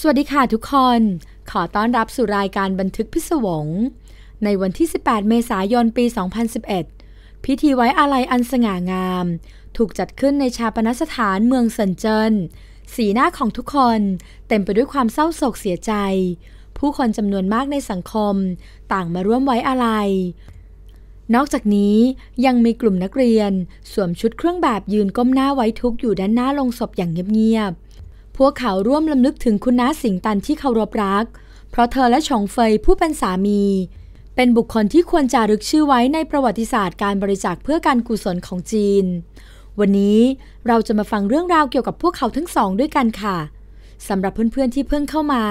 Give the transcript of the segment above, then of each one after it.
สวัสดีค่ะทุกคน ขอต้อนรับสู่รายการบันทึกพิศวง ในวันที่ 18 เมษายน ปี 2011 พิธีไว้อาลัยอันสง่างาม ถูกจัดขึ้นในชาปนสถานเมืองเซินเจิ้นสีหน้าของทุกคนเต็มไปด้วยความเศร้าโศกเสียใจ ผู้คนจำนวนมากในสังคมต่างมาร่วมไว้อาลัย นอกจากนี้ยังมีกลุ่มนักเรียนสวมชุดเครื่องแบบยืนก้มหน้าไว้ทุกอยู่ด้านหน้าลงศพอย่างเงียบพวกเขาร่วมลำลึกถึงคุณน้าสิงตันที่เคารพรัก เพราะเธอและชองเฟยผู้เป็นสามี เป็นบุคคลที่ควรจารึกชื่อไว้ในประวัติศาสตร์การบริจาคเพื่อการกุศลของจีน วันนี้เราจะมาฟังเรื่องราวเกี่ยวกับพวกเขาทั้งสองด้วยกันค่ะ สำหรับเพื่อนๆที่เพิ่งเข้ามา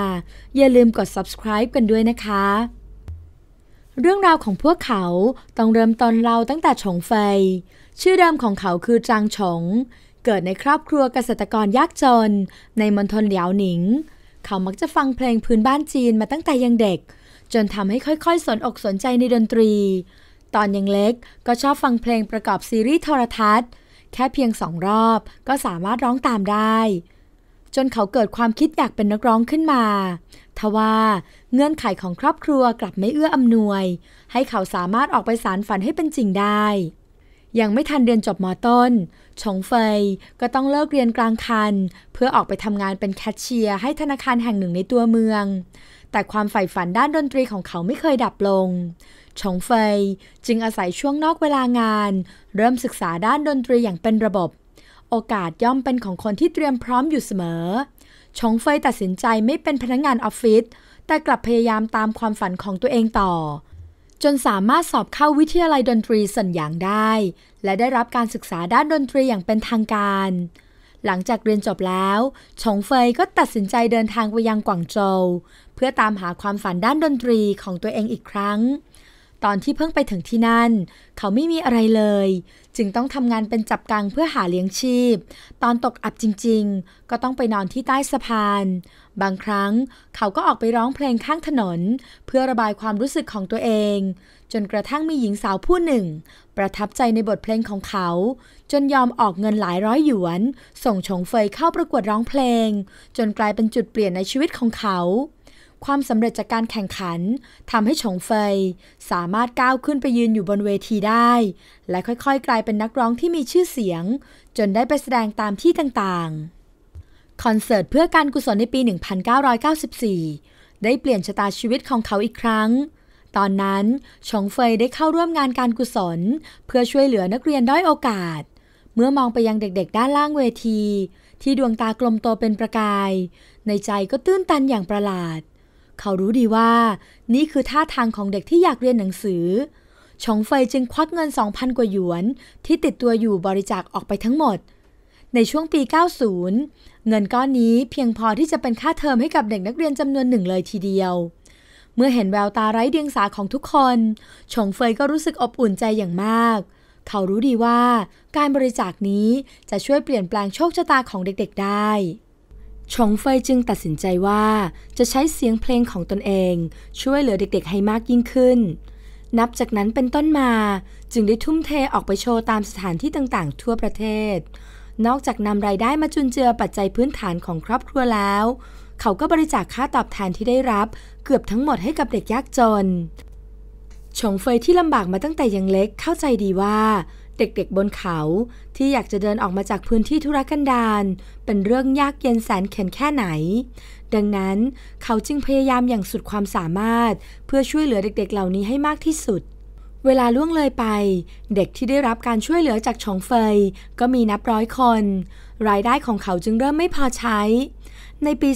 อย่าลืมกด subscribe กันด้วยนะคะ เรื่องราวของพวกเขาต้องเริ่มตอนเราตั้งแต่ฉงเฟยชื่อเดิมของเขาคือจางฉงเกิดในครอบครัวเกษตรกรยากจน ในมณฑลเหลียวหนิง เขามักจะฟังเพลงพื้นบ้านจีนมาตั้งแต่ยังเด็ก จนทำให้ค่อยๆสน อกสนใจในดนตรี ตอนยังเล็กก็ชอบฟังเพลงประกอบซีรีส์โทรทัศน์แค่เพียงสองรอบ ก็สามารถร้องตามได้ จนเขาเกิดความคิดอยากเป็นนักร้องขึ้นมาทว่า เงื่อนไขของครอบครัวกลับไม่เอื้ออำนวย ให้เขาสามารถออกไปสารฝันให้เป็นจริงได้ยังไม่ทันเรียนจบมต้น ชงเฟยก็ต้องเลิกเรียนกลางคัน เพื่อออกไปทำงานเป็นแคชเชียร์ให้ธนาคารแห่งหนึ่งในตัวเมือง แต่ความใฝ่ฝันด้านดนตรีของเขาไม่เคยดับลง ชงเฟยจึงอาศัยช่วงนอกเวลางาน เริ่มศึกษาด้านดนตรีอย่างเป็นระบบ โอกาสย่อมเป็นของคนที่เตรียมพร้อมอยู่เสมอ ชงเฟยตัดสินใจไม่เป็นพนักงงานออฟฟิศแต่กลับพยายามตามความฝันของตัวเองต่อจนสามารถสอบเข้าวิทยาลัยดนตรีสัญญางได้ และได้รับการศึกษาด้านดนตรีอย่างเป็นทางการ หลังจากเรียนจบแล้ว ชงเฟยก็ตัดสินใจเดินทางไปยังกวางโจว เพื่อตามหาความฝันด้านดนตรีของตัวเองอีกครั้งตอนที่เพิ่งไปถึงที่นั่น เขาไม่มีอะไรเลย จึงต้องทำงานเป็นจับกังเพื่อหาเลี้ยงชีพ ตอนตกอับจริงๆ ก็ต้องไปนอนที่ใต้สะพาน บางครั้งเขาก็ออกไปร้องเพลงข้างถนน เพื่อระบายความรู้สึกของตัวเอง จนกระทั่งมีหญิงสาวผู้หนึ่ง ประทับใจในบทเพลงของเขา จนยอมออกเงินหลายร้อยหยวน ส่งชงเฟยเข้าประกวดร้องเพลง จนกลายเป็นจุดเปลี่ยนในชีวิตของเขาความสำเร็จจากการแข่งขันทำให้ฉงเฟยสามารถก้าวขึ้นไปยืนอยู่บนเวทีได้ และค่อยๆ กลายเป็นนักร้องที่มีชื่อเสียง จนได้ไปแสดงตามที่ต่างๆ คอนเสิร์ตเพื่อการกุศลในปี 1994 ได้เปลี่ยนชะตาชีวิตของเขาอีกครั้ง ตอนนั้นฉงเฟยได้เข้าร่วมงานการกุศล เพื่อช่วยเหลือนักเรียนด้อยโอกาส เมื่อมองไปยังเด็กๆ ด้านล่างเวที ที่ดวงตากลมโตเป็นประกาย ในใจก็ตื้นตันอย่างประหลาดเขารู้ดีว่านี่คือท่าทางของเด็กที่อยากเรียนหนังสือ ชงเฟยจึงควักเงิน 2,000 กว่าหยวน ที่ติดตัวอยู่บริจาคออกไปทั้งหมด ในช่วงปี 90 เงินก้อนนี้เพียงพอที่จะเป็นค่าเทอมให้กับเด็กนักเรียนจำนวนหนึ่งเลยทีเดียว เมื่อเห็นแววตาไร้เดียงสาของทุกคน ชงเฟยก็รู้สึกอบอุ่นใจอย่างมาก เขารู้ดีว่าการบริจาคนี้จะช่วยเปลี่ยนแปลงโชคชะตาของเด็กๆ ได้ชงเฟยจึงตัดสินใจว่าจะใช้เสียงเพลงของตนเอง ช่วยเหลือเด็กๆให้มากยิ่งขึ้น นับจากนั้นเป็นต้นมาจึงได้ทุ่มเทออกไปโชว์ตามสถานที่ต่างๆทั่วประเทศ นอกจากนำรายได้มาจุนเจือปัจจัยพื้นฐานของครอบครัวแล้ว เขาก็บริจาคค่าตอบแทนที่ได้รับ เกือบทั้งหมดให้กับเด็กยากจน ชงเฟยที่ลำบากมาตั้งแต่ยังเล็กเข้าใจดีว่าเด็ก ๆ บนเขาที่อยากจะเดินออกมาจากพื้นที่ธุรกันดารเป็นเรื่องยากเย็นแสนเข็นแค่ไหน ดังนั้นเขาจึงพยายามอย่างสุดความสามารถ เพื่อช่วยเหลือเด็ก ๆ เหล่านี้ให้มากที่สุด เวลาล่วงเลยไป เด็กที่ได้รับการช่วยเหลือจากชองเฟย ก็มีนับร้อยคน รายได้ของเขาจึงเริ่มไม่พอใช้ ในปี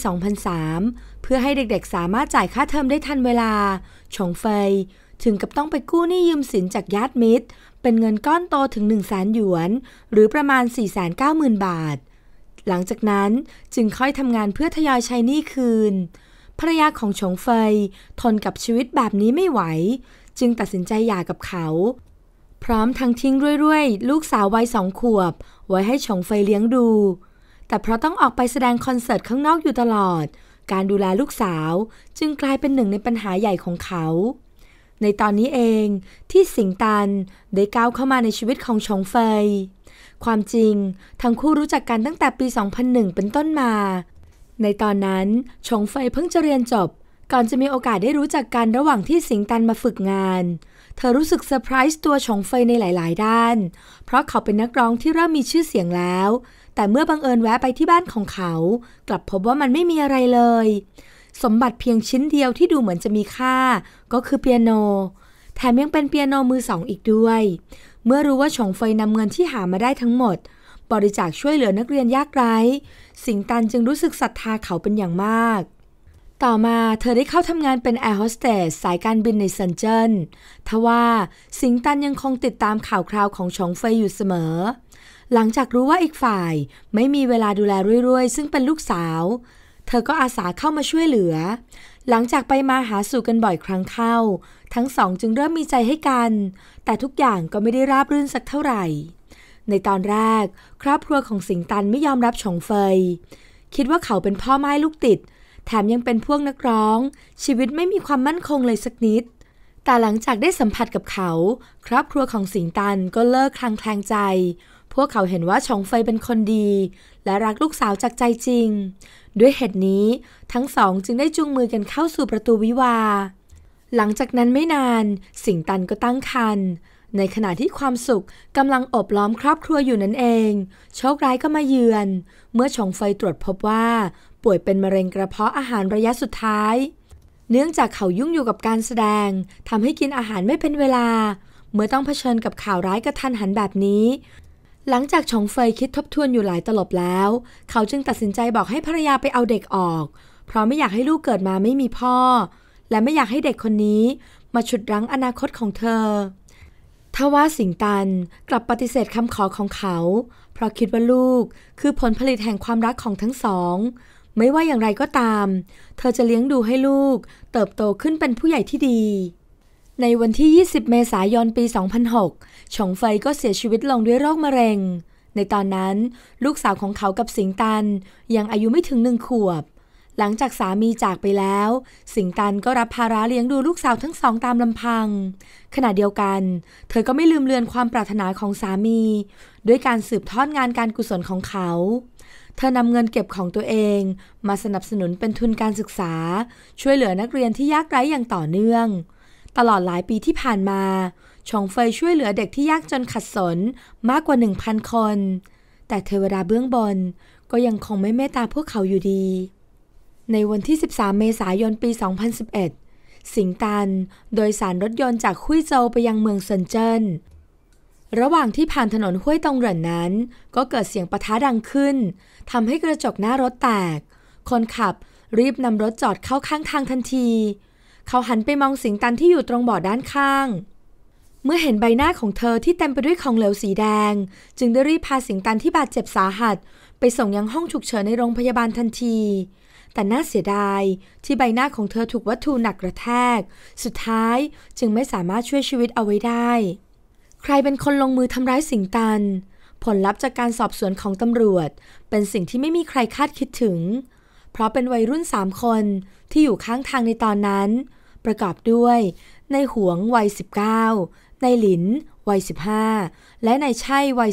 2003 เพื่อให้เด็กๆ สามารถจ่ายค่าเทอมได้ทันเวลาชองเฟยถึงกับต้องไปกู้หนี้ยืมสินจากญาติมิตร เป็นเงินก้อนโตถึง 1 0 0 0 0แสนหยวน หรือประมาณ 4 9 0 0 0 0 บาท หลังจากนั้นจึงค่อยทำงานเพื่อทยอยใช้หนี้คืนภรรยาของฉงเฟยทนกับชีวิตแบบนี้ไม่ไหว จึงตัดสินใจหย่ากับเขา พร้อมทั้งทิ้งเรื่ยๆ ลูกสาววัยสองขวบ ไว้ให้ฉงเฟยเลี้ยงดู แต่เพราะต้องออกไปแสดงคอนเสิร์ตข้างนอกอยู่ตลอด การดูแลลูกสาว จึงกลายเป็นหนึ่งในปัญหาใหญ่ของเขาในตอนนี้เอง ที่สิงตัน ได้ก้าวเข้ามาในชีวิตของชงเฟยความจริงทั้งคู่รู้จักกันตั้งแต่ปี 2001 เป็นต้นมา ในตอนนั้นชงเฟยเพิ่งจะเรียนจบ ก่อนจะมีโอกาสได้รู้จักกัน ระหว่างที่สิงตันมาฝึกงาน เธอรู้สึกเซอร์ไพรส์ตัวชงเฟยในหลาย ๆ ด้าน เพราะเขาเป็นนักร้องที่เริ่มมีชื่อเสียงแล้ว แต่เมื่อบังเอิญแวะไปที่บ้านของเขา กลับพบว่ามันไม่มีอะไรเลยสมบัติเพียงชิ้นเดียวที่ดูเหมือนจะมีค่า ก็คือเปียโนแถมยังเป็นเปียโนมือสองอีกด้วย เมื่อรู้ว่าฉงเฟยนำเงินที่หามาได้ทั้งหมด บริจาคช่วยเหลือนักเรียนยากไร้ สิงตันจึงรู้สึกศรัทธาเขาเป็นอย่างมาก ต่อมาเธอได้เข้าทำงานเป็นแอร์โฮสเตสสายการบินในเซนเจิ้นทว่าสิงตันยังคงติดตามข่าวคราวของฉงเฟยอยู่เสมอ หลังจากรู้ว่าอีกฝ่าย ไม่มีเวลาดูแลรุ่ยๆ ซึ่งเป็นลูกสาวเธอก็อาสาเข้ามาช่วยเหลือ หลังจากไปมาหาสู่กันบ่อยครั้งเข้า ทั้งสองจึงเริ่มมีใจให้กัน แต่ทุกอย่างก็ไม่ได้ราบรื่นสักเท่าไหร่ ในตอนแรกครอบครัวของสิงตันไม่ยอมรับฉงเฟยคิดว่าเขาเป็นพ่อไม้ลูกติด แถมยังเป็นพวกนักร้อง ชีวิตไม่มีความมั่นคงเลยสักนิด แต่หลังจากได้สัมผัสกับเขา ครอบครัวของสิงตันก็เลิกคลางแคลงใจพวกเขาเห็นว่าชองเฟยเป็นคนดี และรักลูกสาวจากใจจริง ด้วยเหตุนี้ทั้งสองจึงได้จูงมือกันเข้าสู่ประตูวิวา หลังจากนั้นไม่นาน สิงตันก็ตั้งครรภ์ในขณะที่ความสุขกำลังอบล้อมครอบครัวอยู่นั่นเอง โชคร้ายก็มาเยือน เมื่อชองไฟตรวจพบว่า ป่วยเป็นมะเร็งกระเพาะอาหารระยะสุดท้าย เนื่องจากเขายุ่งอยู่กับการแสดงทำให้กินอาหารไม่เป็นเวลา เมื่อต้องเผชิญกับข่าวร้ายกระทันหันแบบนี้หลังจากชงเฟยคิดทบทวนอยู่หลายตลบแล้ว เขาจึงตัดสินใจบอกให้ภรรยาไปเอาเด็กออก เพราะไม่อยากให้ลูกเกิดมาไม่มีพ่อ และไม่อยากให้เด็กคนนี้มาฉุดรั้งอนาคตของเธอ ทว่าสิงตันกลับปฏิเสธคำขอของเขา เพราะคิดว่าลูกคือผลผลิตแห่งความรักของทั้งสอง ไม่ว่าอย่างไรก็ตาม เธอจะเลี้ยงดูให้ลูกเติบโตขึ้นเป็นผู้ใหญ่ที่ดีในวันที่ 20 เมษายน ปี 2006ชงเฟยก็เสียชีวิตลงด้วยโรคมะเร็ง ในตอนนั้น ลูกสาวของเขากับสิงตันยังอายุไม่ถึงหนึ่งขวบ หลังจากสามีจากไปแล้ว สิงตันก็รับภาระเลี้ยงดูลูกสาวทั้งสองตามลำพัง ขณะเดียวกัน เธอก็ไม่ลืมเลือนความปรารถนาของสามี ด้วยการสืบทอดงานการกุศลของเขา เธอนำเงินเก็บของตัวเอง มาสนับสนุนเป็นทุนการศึกษา ช่วยเหลือนักเรียนที่ยากไร้อย่างต่อเนื่องตลอดหลายปีที่ผ่านมาชองเฟยช่วยเหลือเด็กที่ยากจนขัดสนมากกว่า 1,000 คน แต่เทวดาเบื้องบนก็ยังคงไม่เมตตาพวกเขาอยู่ดี ในวันที่ 13 เมษายน ปี 2011 สิงตันโดยสารรถยนต์จากคุยโจวไปยังเมืองเซินเจิ้น ระหว่างที่ผ่านถนนห้วยตงเหรินนั้น ก็เกิดเสียงปะทะดังขึ้น ทำให้กระจกหน้ารถแตก คนขับรีบนำรถจอดเข้าข้างทางทันทีเขาหันไปมองสิงตันที่อยู่ตรงบ่อด้านข้าง เมื่อเห็นใบหน้าของเธอที่เต็มไปด้วยของเหลวสีแดง จึงได้รีบพาสิงตันที่บาดเจ็บสาหัส ไปส่งยังห้องฉุกเฉินในโรงพยาบาลทันที แต่น่าเสียดายที่ใบหน้าของเธอถูกวัตถุหนักกระแทก สุดท้ายจึงไม่สามารถช่วยชีวิตเอาไว้ได้ ใครเป็นคนลงมือทำร้ายสิงตัน ผลลัพธ์จากการสอบสวนของตำรวจเป็นสิ่งที่ไม่มีใครคาดคิดถึง เพราะเป็นวัยรุ่นสามคนที่อยู่ข้างทางในตอนนั้นประกอบด้วยในหวงวัย 19ในหลินวัย 15 และในช่ยวัย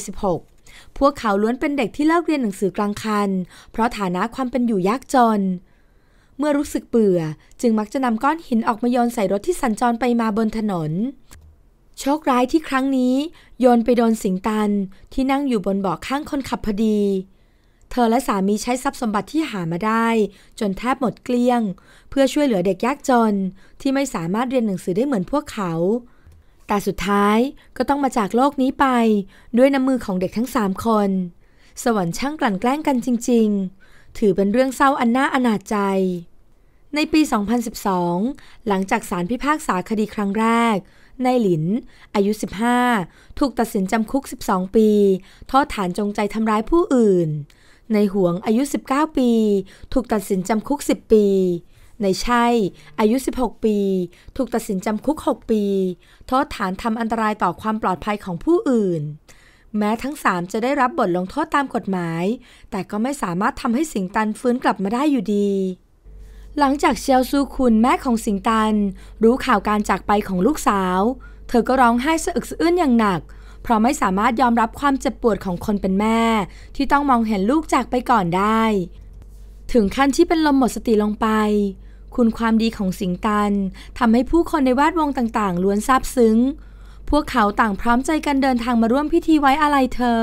16 พวกเขาล้วนเป็นเด็กที่เลิกเรียนหนังสือกลางคัน เพราะฐานะความเป็นอยู่ยากจน เมื่อรู้สึกเบื่อจึงมักจะนำก้อนหินออกมาโยนใส่รถที่สัญจรไปมาบนถนน โชคร้ายที่ครั้งนี้โยนไปโดนสิงตันที่นั่งอยู่บนเบาะข้างคนขับพอดีเธอและสามีใช้ทรัพย์สมบัติที่หามาได้จนแทบหมดเกลี้ยงเพื่อช่วยเหลือเด็กยากจนที่ไม่สามารถเรียนหนังสือได้เหมือนพวกเขา แต่สุดท้ายก็ต้องมาจากโลกนี้ไปด้วยน้ำมือของเด็กทั้งสามคน สวรรค์ช่างกลั่นแกล้งกันจริงๆ ถือเป็นเรื่องเศร้าอันน่าอนาจใจ ในปี 2012 หลังจากศาลพิพากษาคดีครั้งแรก นายหลิน อายุ 15 ถูกตัดสินจำคุก 12 ปีทอฐานจงใจทำร้ายผู้อื่นในหวงอายุ 19 ปี ถูกตัดสินจำคุก 10 ปี ในชัยอายุ 16 ปี ถูกตัดสินจำคุก 6 ปี โทษฐานทำอันตรายต่อความปลอดภัยของผู้อื่น แม้ทั้ง 3 จะได้รับบทลงโทษตามกฎหมาย แต่ก็ไม่สามารถทำให้สิงตันฟื้นกลับมาได้อยู่ดี หลังจากเชลซูคุณแม่ของสิงตันรู้ข่าวการจากไปของลูกสาวเธอก็ร้องไห้สะอึกสะอื้นอย่างหนักเพราะไม่สามารถยอมรับความเจ็บปวดของคนเป็นแม่ ที่ต้องมองเห็นลูกจากไปก่อนได้ ถึงขั้นที่เป็นลมหมดสติลงไป คุณความดีของสิงตันทำให้ผู้คนในแวดวงต่าง ๆ ล้วนซาบซึ้ง พวกเขาต่างพร้อมใจกันเดินทางมาร่วมพิธีไว้อาลัยเธอ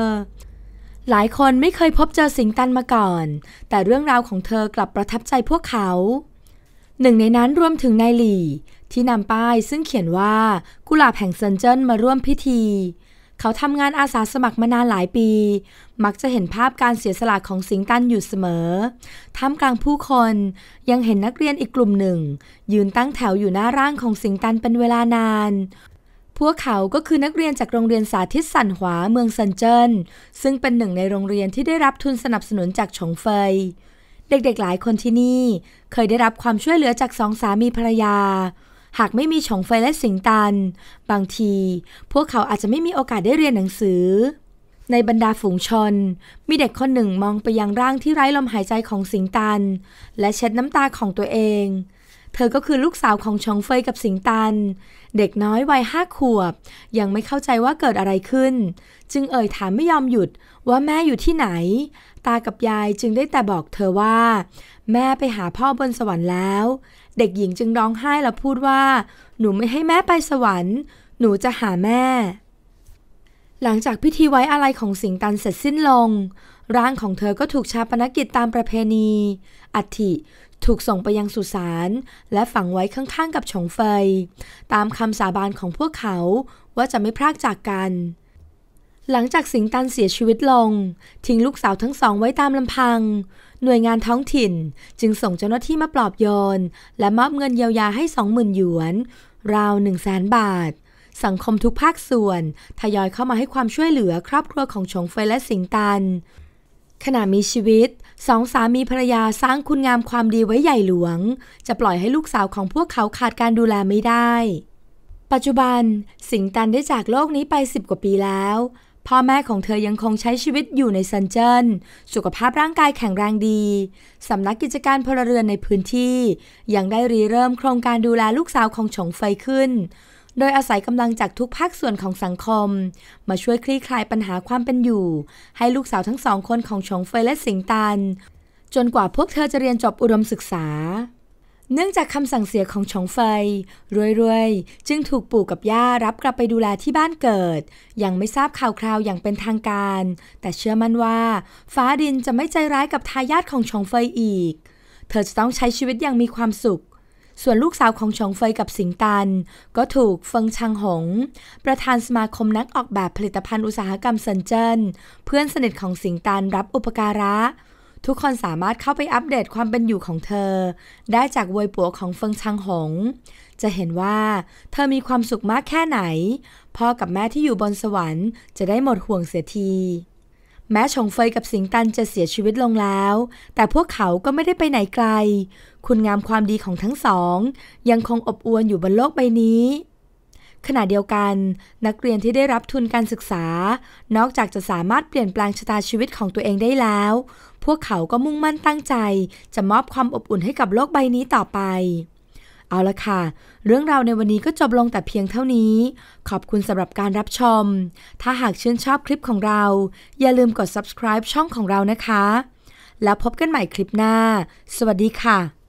หลายคนไม่เคยพบเจอสิงตันมาก่อน แต่เรื่องราวของเธอกลับประทับใจพวกเขา หนึ่ง ในนั้นรวมถึงนายหลี่ ที่นำป้ายซึ่งเขียนว่ากุหลาบแห่งเซนเจิ้นมาร่วมพิธีเขาทำงานอาสาสมัครมานานหลายปี มักจะเห็นภาพการเสียสละของสิงตันอยู่เสมอ ท่ามกลางผู้คนยังเห็นนักเรียนอีกกลุ่มหนึ่ง ยืนตั้งแถวอยู่หน้าร่างของสิงตันเป็นเวลานาน พวกเขา ก็คือนักเรียนจากโรงเรียนสาธิตสันหวาเมืองซันเจิ้นซึ่งเป็นหนึ่งในโรงเรียนที่ได้รับทุนสนับสนุนจากฉงเฟย เด็กๆหลายคนที่นี่เคยได้รับความช่วยเหลือจากสองสามีภรรยาหากไม่มีชงไฟและสิงตัน บางทีพวกเขาอาจจะไม่มีโอกาสได้เรียนหนังสือ ในบรรดาฝูงชนมีเด็กคนหนึ่งมองไปยังร่างที่ไร้ลมหายใจของสิงตัน และเช็ดน้ำตาของตัวเอง เธอก็คือลูกสาวของชองเฟยกับสิงตัน เด็กน้อยวัยห้าขวบ ยังไม่เข้าใจว่าเกิดอะไรขึ้น จึงเอ่ยถามไม่ยอมหยุดว่าแม่อยู่ที่ไหนตากับยายจึงได้แต่บอกเธอว่า แม่ไปหาพ่อบนสวรรค์แล้ว เด็กหญิงจึงร้องไห้และพูดว่า หนูไม่ให้แม่ไปสวรรค์ หนูจะหาแม่ หลังจากพิธีไว้อะไรของสิงตันเสร็จสิ้นลง ร่างของเธอก็ถูกชาปนกิจตามประเพณี อัฐิ ถูกส่งไปยังสุสานและฝังไว้ข้างๆกับฉงเฟยตามคำสาบานของพวกเขาว่าจะไม่พรากจากกันหลังจากสิงตันเสียชีวิตลง ทิ้งลูกสาวทั้งสองไว้ตามลำพัง หน่วยงานท้องถิ่นจึงส่งเจ้าหน้าที่มาปลอบโยน และมอบเงินเยียวยาให้20,000หยวน ราว1 0 0 0 0แสนบาท สังคมทุกภาคส่วน ทยอยเข้ามาให้ความช่วยเหลือครอบครัวของชงเฟยและสิงตัน ขณะมีชีวิตสองสามีภรรยาสร้างคุณงามความดีไว้ใหญ่หลวง จะปล่อยให้ลูกสาวของพวกเขาขาดการดูแลไม่ได้ ปัจจุบัน สิงตันได้จากโลกนี้ไป10กว่าปีแล้วพ่อแม่ของเธอยังคงใช้ชีวิตอยู่ในซันเจิ้น สุขภาพร่างกายแข็งแรงดี สำนักกิจการพลเรือนในพื้นที่ ยังได้รีเริ่มโครงการดูแลลูกสาวของฉงเฟยขึ้น โดยอาศัยกำลังจากทุกภาคส่วนของสังคม มาช่วยคลี่คลายปัญหาความเป็นอยู่ ให้ลูกสาวทั้งสองคนของฉงเฟยและสิงตัน จนกว่าพวกเธอจะเรียนจบอุดมศึกษาเนื่องจากคำสั่งเสียของชงเฟยรวยๆ จึงถูกปู่กับย่ารับกลับไปดูแลที่บ้านเกิด ยังไม่ทราบข่าวคราวอย่างเป็นทางการ แต่เชื่อมั่นว่าฟ้าดินจะไม่ใจร้ายกับทายาทของชงเฟยอีก เธอจะต้องใช้ชีวิตอย่างมีความสุข ส่วนลูกสาวของชงเฟยกับสิงตัน ก็ถูกเฟิงชังหง ประธานสมาคมนักออกแบบผลิตภัณฑ์อุตสาหกรรมเซินเจิ้นเพื่อนสนิทของสิงตันรับอุปการะเทุกคนสามารถเข้าไปอัปเดตความเป็นอยู่ของเธอได้จากวยปัวของเฟิงชังหง จะเห็นว่าเธอมีความสุขมากแค่ไหน พ่อกับแม่ที่อยู่บนสวรรค์จะได้หมดห่วงเสียที แม้ชงเฟยกับสิงตันจะเสียชีวิตลงแล้ว แต่พวกเขาก็ไม่ได้ไปไหนไกล คุณงามความดีของทั้งสองยังคงอบอวลอยู่บนโลกใบนี้ขณะเดียวกัน นักเรียนที่ได้รับทุนการศึกษา นอกจากจะสามารถเปลี่ยนแปลงชะตาชีวิตของตัวเองได้แล้ว พวกเขาก็มุ่งมั่นตั้งใจ จะมอบความอบอุ่นให้กับโลกใบนี้ต่อไป เอาละค่ะ เรื่องราวในวันนี้ก็จบลงแต่เพียงเท่านี้ ขอบคุณสำหรับการรับชม ถ้าหากชื่นชอบคลิปของเรา อย่าลืมกด subscribe ช่องของเรานะคะ แล้วพบกันใหม่คลิปหน้า สวัสดีค่ะ